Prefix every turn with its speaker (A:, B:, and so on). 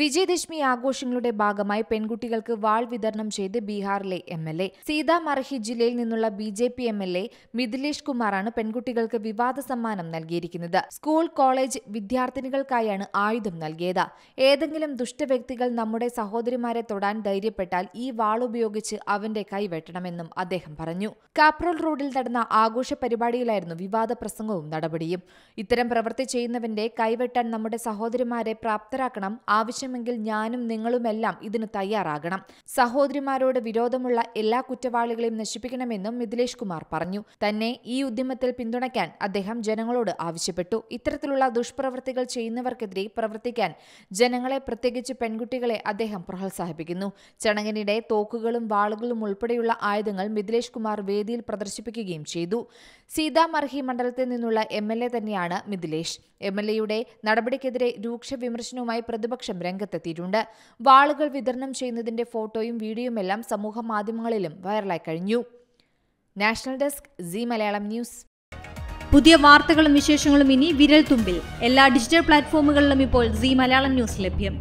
A: വിജയദശമി ആഘോഷങ്ങളുടെ ഭാഗമായി പെൺകുട്ടികൾക്ക് വാൾ വിതരണം ചെയ്ത് ബീഹാറിലെ എം എൽ എ സീതാമർഹി ജില്ലയിൽ നിന്നുള്ള B J P M L A Mithilesh കുമാറാണ് പെൺകുട്ടികൾക്ക് വിവാദ സമ്മാനം നൽകിയിരിക്കുന്നത് സ്കൂൾ കോളേജ് വിദ്യാർത്ഥിനികൾക്കായാണ് ആയുധം നൽകിയത് ഏതെങ്കിലും ദുഷ്ടവ്യക്തികൾ നമ്മുടെ സഹോദരിമാരെ തൊടാൻ ധൈര്യപ്പെട്ടാൽ ഈ വാൾ ഉപയോഗിച്ച് അവന്റെ കൈവെട്ടണമെന്നും അദ്ദേഹം പറഞ്ഞു കാപ്രോൾ റോഡിൽ നടന്ന ആഘോഷ പരിപാടിയിലായിരുന്നു വിവാദ പ്രസംഗവും നടപടിയും ഇത്തരം പ്രവൃത്തി ചെയ്യുന്നവന്റെ കൈവെട്ടാൻ നമ്മുടെ സഹോദരിമാരെ പ്രാപ്തരാക്കണം ആവശ്യം ആവശ്യമെങ്കിൽ ഞാനും നിങ്ങളുമെല്ലാം ഇതിന് തയ്യാറാകണം സഹോദരിമാരോട് വിരോധമുള്ള എല്ലാ കുറ്റവാളികളെയും നശിപ്പിക്കണമെന്നും മിഥിലേഷ് കുമാർ പറഞ്ഞു തന്നെ ഈ ഉദ്യമത്തിൽ പിന്തുണയ്ക്കാൻ അദ്ദേഹം ജനങ്ങളോട് ആവശ്യപ്പെട്ടു ഇത്തരത്തിലുള്ള ദുഷ്പ്രവൃത്തികൾ ചെയ്യുന്നവർക്കെതിരെ പ്രവർത്തിക്കാൻ ജനങ്ങളെ പ്രത്യേകിച്ച് പെൺകുട്ടികളെ അദ്ദേഹം പ്രോത്സാഹിപ്പിക്കുന്നു ചടങ്ങിനിടെ തോക്കുകളും വാളുകളും ഉൾപ്പെടെയുള്ള ആയുധങ്ങൾ മിഥിലേഷ് കുമാർ വേദിയിൽ പ്രദർശിപ്പിക്കുകയും ചെയ്തു സീതാമർഹി മണ്ഡലത്തിൽ നിന്നുള്ള എം തന്നെയാണ് മിഥിലേഷ് എം നടപടിക്കെതിരെ രൂക്ഷ വിമർശനവുമായി പ്രതിപക്ഷം രംഗത്തെത്തിയിട്ടുണ്ട് വാളുകൾ വിതരണം ചെയ്യുന്നതിന്റെ ഫോട്ടോയും വീഡിയോയുമെല്ലാം സമൂഹ മാധ്യമങ്ങളിലും വൈറലായി കഴിഞ്ഞു national desk Zee Malayalam news പുതിയ വാർത്തകളും വിശേഷങ്ങളും ഇനി വിരൽ തുമ്പിൽ എല്ലാ ഡിജിറ്റൽ പ്ലാറ്റ്ഫോമുകളിലും ഇപ്പോൾ സി മലയാളം ന്യൂസ് ലഭ്യം